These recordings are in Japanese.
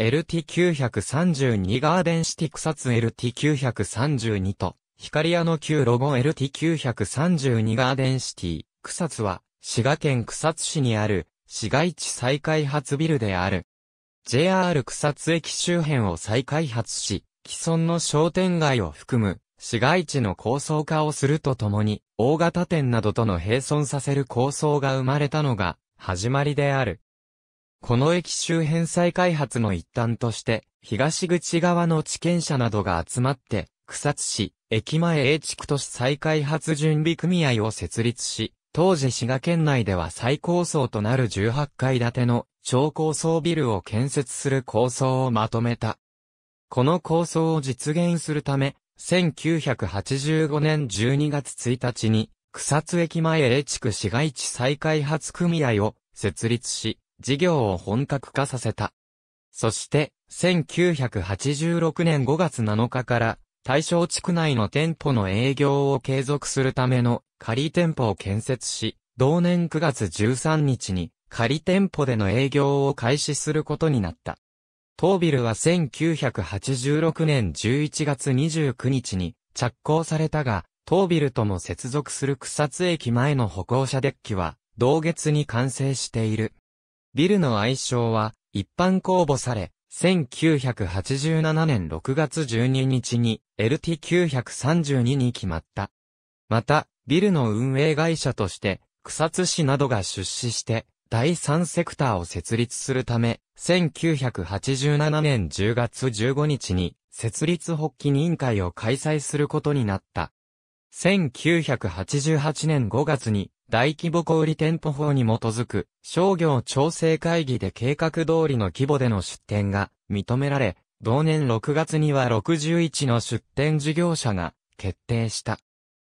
LT932 ガーデンシティ草津 LT932 と、光屋の旧ロゴ LT932 ガーデンシティ草津は、滋賀県草津市にある、市街地再開発ビルである。JR 草津駅周辺を再開発し、既存の商店街を含む、市街地の構想化をするとともに、大型店などとの並存させる構想が生まれたのが、始まりである。この駅周辺再開発の一端として、東口側の地権者などが集まって、草津市、駅前 A 地区都市再開発準備組合を設立し、当時滋賀県内では最高層となる18階建ての超高層ビルを建設する構想をまとめた。この構想を実現するため、1985年12月1日に、草津駅前 A 地区市街地再開発組合を設立し、事業を本格化させた。そして、1986年5月7日から、対象地区内の店舗の営業を継続するための仮店舗を建設し、同年9月13日に仮店舗での営業を開始することになった。当ビルは1986年11月29日に着工されたが、当ビルとも接続する草津駅前の歩行者デッキは、同月に完成している。ビルの愛称は一般公募され、1987年6月12日に LT932 に決まった。また、ビルの運営会社として、草津市などが出資して、第三セクターを設立するため、1987年10月15日に、設立発起委員会を開催することになった。1988年5月に、大規模小売店舗法に基づく商業調整会議で計画通りの規模での出店が認められ、同年6月には61の出店事業者が決定した。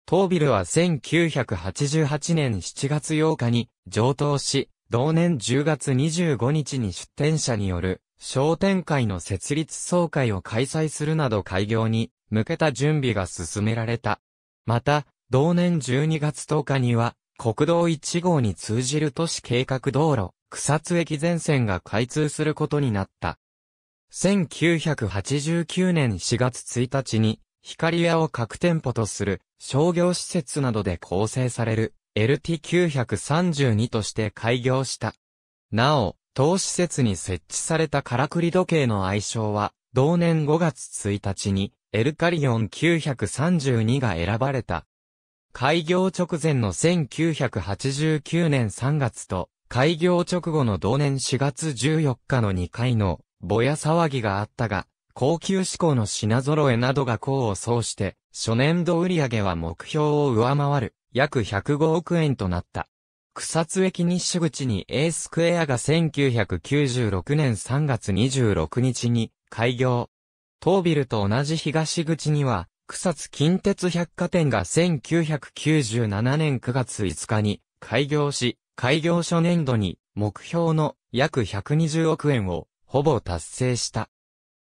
当ビルは1988年7月8日に上等し、同年10月25日に出店者による商店会の設立総会を開催するなど開業に向けた準備が進められた。また、同年12月10日には国道1号に通じる都市計画道路、草津駅前線が開通することになった。1989年4月1日に、光屋を各店舗とする商業施設などで構成される LT932 として開業した。なお、当施設に設置されたカラクリ時計の愛称は、同年5月1日に、エルカリオン932が選ばれた。開業直前の1989年3月と、開業直後の同年4月14日の2回の、ぼや騒ぎがあったが、高級志向の品揃えなどが功を奏して、初年度売上は目標を上回る、約105億円となった。草津駅西口に A スクエアが1996年3月26日に開業。当ビルと同じ東口には草津近鉄百貨店が1997年9月5日に開業し、開業初年度に目標の約120億円をほぼ達成した。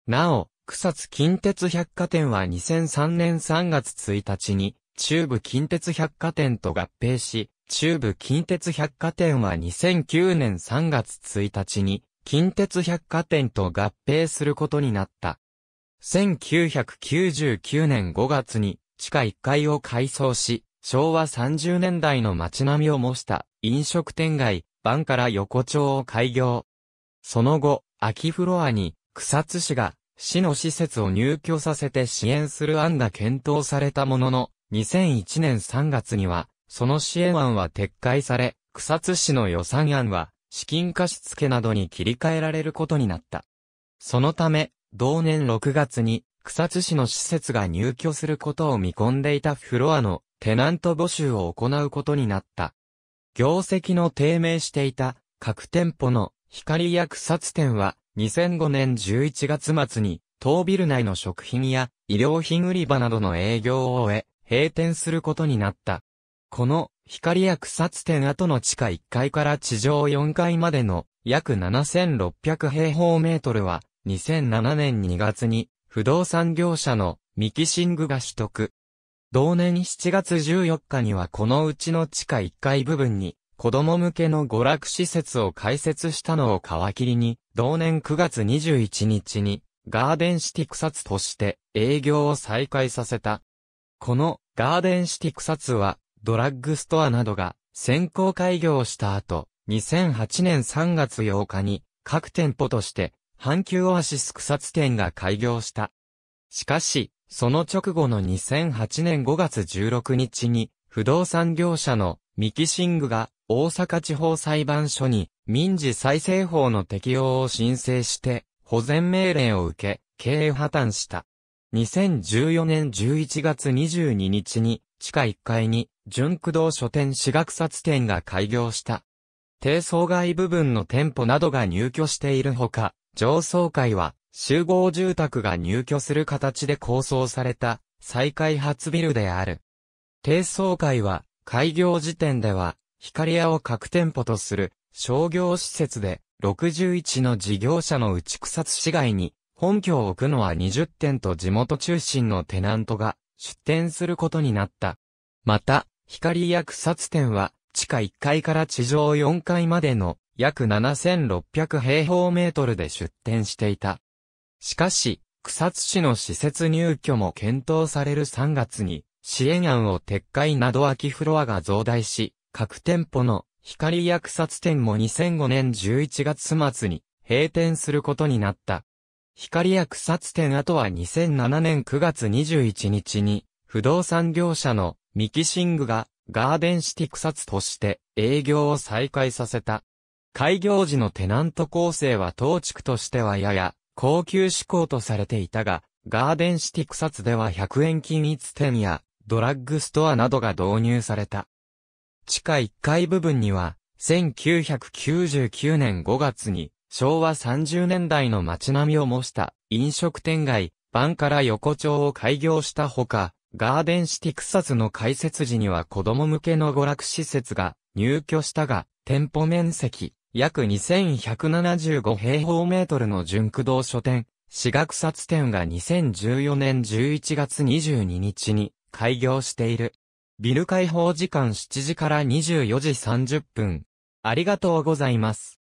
なお、草津近鉄百貨店は2003年3月1日に中部近鉄百貨店と合併し、中部近鉄百貨店は2009年3月1日に近鉄百貨店と合併することになった。1999年5月に地下1階を改装し、昭和30年代の街並みを模した飲食店街、バンから横丁を開業。その後、秋フロアに草津市が市の施設を入居させて支援する案が検討されたものの、2001年3月には、その支援案は撤回され、草津市の予算案は資金貸付などに切り替えられることになった。そのため、同年6月に草津市の施設が入居することを見込んでいたフロアのテナント募集を行うことになった。業績の低迷していた各店舗の光や草津店は2005年11月末に当ビル内の食品や医療品売り場などの営業を終え閉店することになった。この光や草津店跡の地下1階から地上4階までの約7600平方メートルは2007年2月に不動産業者のミキシングが取得。同年7月14日にはこのうちの地下1階部分に子供向けの娯楽施設を開設したのを皮切りに、同年9月21日にガーデンシティ草津として営業を再開させた。このガーデンシティ草津はドラッグストアなどが先行開業した後、2008年3月8日に各店舗として阪急オアシス草津店が開業した。しかし、その直後の2008年5月16日に、不動産業者のミキシングが大阪地方裁判所に民事再生法の適用を申請して、保全命令を受け、経営破綻した。2014年11月22日に、地下1階に、純駆動書店私学冊店が開業した。低層外部分の店舗などが入居しているほか、上層階は集合住宅が入居する形で構想された再開発ビルである。低層階は開業時点では光屋を各店舗とする商業施設で61の事業者の内草津市街に本拠を置くのは20店と地元中心のテナントが出店することになった。また、光屋草津店は地下1階から地上4階までの約7600平方メートルで出店していた。しかし、草津市の施設入居も検討される3月に、支援案を撤回など空きフロアが増大し、各店舗の光や草津店も2005年11月末に閉店することになった。光や草津店あとは2007年9月21日に、不動産業者のミキシングがガーデンシティ草津として営業を再開させた。開業時のテナント構成は当地区としてはやや高級志向とされていたが、ガーデンシティ草津では100円均一店やドラッグストアなどが導入された。地下1階部分には、1999年5月に昭和30年代の街並みを模した飲食店街、バンから横丁を開業したほか、ガーデンシティ草津の開設時には子供向けの娯楽施設が入居したが、店舗面積約2175平方メートルの純駆動書店、私学札店が2014年11月22日に開業している。ビル開放時間7時から24時30分。ありがとうございます。